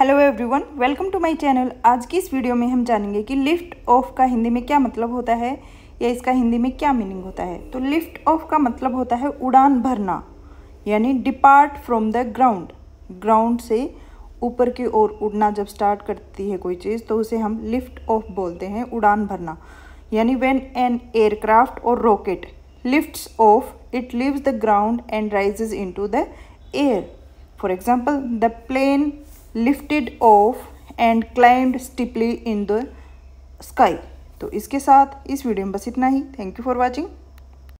hello everyone welcome to my channel आज की इस वीडियो में हम जानेंगे कि लिफ्ट ऑफ का हिंदी में क्या मतलब होता है या इसका हिंदी में क्या मीनिंग होता है तो लिफ्ट ऑफ का मतलब होता है उड़ान भरना यानी depart from the ground ground से ऊपर की ओर उड़ना जब स्टार्ट करती है कोई चीज़ तो उसे हम लिफ्ट ऑफ बोलते हैं उड़ान भरना यानी वेन एन एयरक्राफ्ट और rocket lift off it leaves the ground and rises in the air for example the plane lifted off and climbed steeply in the sky तो इसके साथ इस वीडियो में बस इतना ही थैंक यू फॉर वॉचिंग